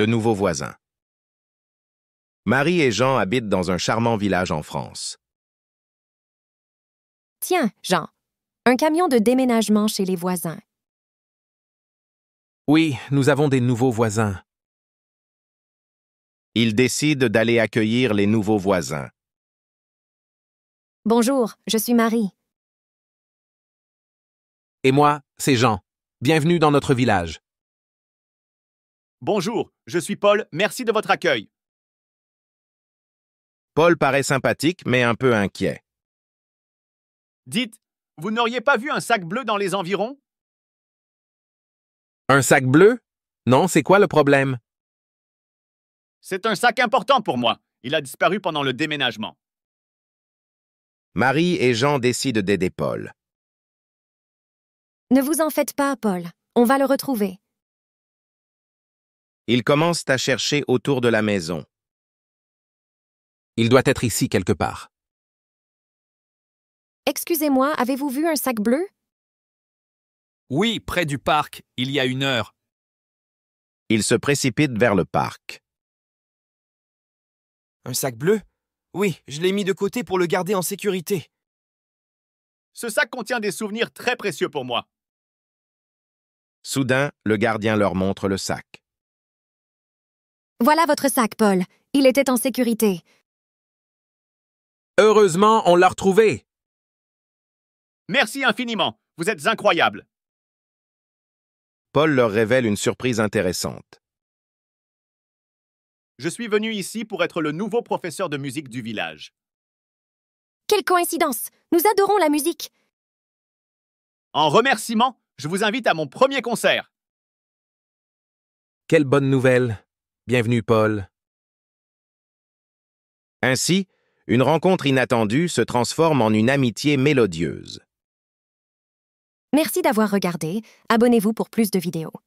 le nouveau voisin. Marie et Jean habitent dans un charmant village en France. Tiens, Jean, un camion de déménagement chez les voisins. Oui, nous avons des nouveaux voisins. Ils décident d'aller accueillir les nouveaux voisins. Bonjour, je suis Marie. Et moi, c'est Jean. Bienvenue dans notre village. Bonjour, je suis Paul, merci de votre accueil. Paul paraît sympathique, mais un peu inquiet. Dites, vous n'auriez pas vu un sac bleu dans les environs Un sac bleu Non, c'est quoi le problème C'est un sac important pour moi. Il a disparu pendant le déménagement. Marie et Jean décident d'aider Paul. Ne vous en faites pas, Paul. On va le retrouver. Ils commencent à chercher autour de la maison. Il doit être ici quelque part. Excusez-moi, avez-vous vu un sac bleu? Oui, près du parc, il y a une heure. Il se précipite vers le parc. Un sac bleu? Oui, je l'ai mis de côté pour le garder en sécurité. Ce sac contient des souvenirs très précieux pour moi. Soudain, le gardien leur montre le sac. Voilà votre sac, Paul. Il était en sécurité. Heureusement, on l'a retrouvé. Merci infiniment. Vous êtes incroyable. Paul leur révèle une surprise intéressante. Je suis venu ici pour être le nouveau professeur de musique du village. Quelle coïncidence Nous adorons la musique En remerciement, je vous invite à mon premier concert. Quelle bonne nouvelle Bienvenue, Paul. Ainsi, une rencontre inattendue se transforme en une amitié mélodieuse. Merci d'avoir regardé. Abonnez-vous pour plus de vidéos.